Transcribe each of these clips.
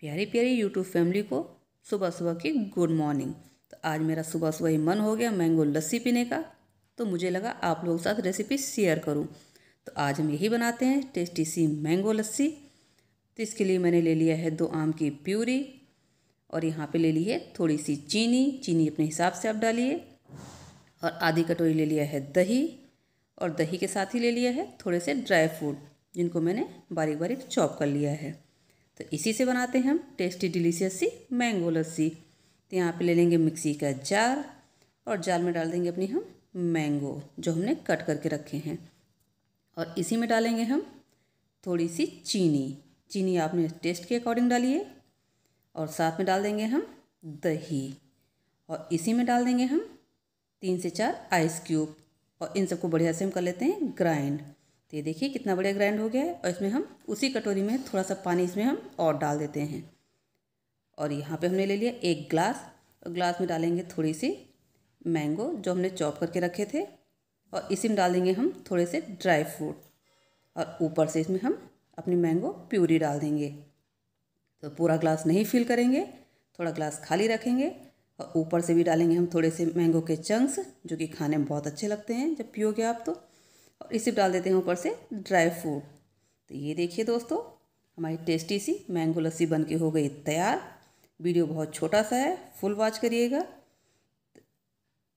प्यारी प्यारी YouTube family को सुबह सुबह की गुड मॉर्निंग तो आज मेरा सुबह सुबह ही मन हो गया मैंगो लस्सी पीने का तो मुझे लगा आप लोगों के साथ रेसिपी शेयर करूं तो आज हम यही बनाते हैं टेस्टी सी मैंगो लस्सी तो इसके लिए मैंने ले लिया है दो आम की प्यूरी और यहाँ पे ले ली है थोड़ी सी चीनी चीनी अपने हिसाब से आप डालिए और आधी कटोरी ले लिया है दही और दही के साथ ही ले लिया है थोड़े से ड्राई फ्रूट जिनको मैंने बारीक बारीक चॉप कर लिया है तो इसी से बनाते हैं हम टेस्टी डिलीशियस सी मैंगो लस्सी तो यहाँ पे ले लेंगे मिक्सी का जार और जार में डाल देंगे अपनी हम मैंगो जो हमने कट करके रखे हैं और इसी में डालेंगे हम थोड़ी सी चीनी चीनी आपने टेस्ट के अकॉर्डिंग डालिए और साथ में डाल देंगे हम दही और इसी में डाल देंगे हम तीन से चार आइस क्यूब और इन सबको बढ़िया से हम कर लेते हैं ग्राइंड तो ये देखिए कितना बढ़िया ग्राइंड हो गया है और इसमें हम उसी कटोरी में थोड़ा सा पानी इसमें हम और डाल देते हैं और यहाँ पे हमने ले लिया एक ग्लास और ग्लास में डालेंगे थोड़ी सी मैंगो जो हमने चॉप करके रखे थे और इसी में डाल देंगे हम थोड़े से ड्राई फ्रूट और ऊपर से इसमें हम अपनी मैंगो प्यूरी डाल देंगे तो पूरा ग्लास नहीं फिल करेंगे थोड़ा ग्लास खाली रखेंगे और ऊपर से भी डालेंगे हम थोड़े से मैंगो के चंक्स जो कि खाने में बहुत अच्छे लगते हैं जब पियोगे आप तो और इसी डाल देते हैं ऊपर से ड्राई फ्रूट तो ये देखिए दोस्तों हमारी टेस्टी सी मैंगो लस्सी बन के हो गई तैयार वीडियो बहुत छोटा सा है फुल वॉच करिएगा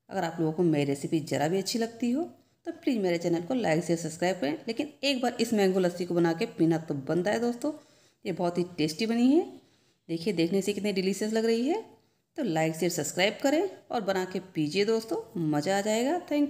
अगर आप लोगों को मेरी रेसिपी ज़रा भी अच्छी लगती हो तो प्लीज़ मेरे चैनल को लाइक से सब्सक्राइब करें लेकिन एक बार इस मैंगो लस्सी को बना के पीना तो बनता है दोस्तों ये बहुत ही टेस्टी बनी है देखिए देखने से कितनी डिलीशियस लग रही है तो लाइक शेयर सब्सक्राइब करें और बना के पीजिए दोस्तों मज़ा आ जाएगा थैंक यू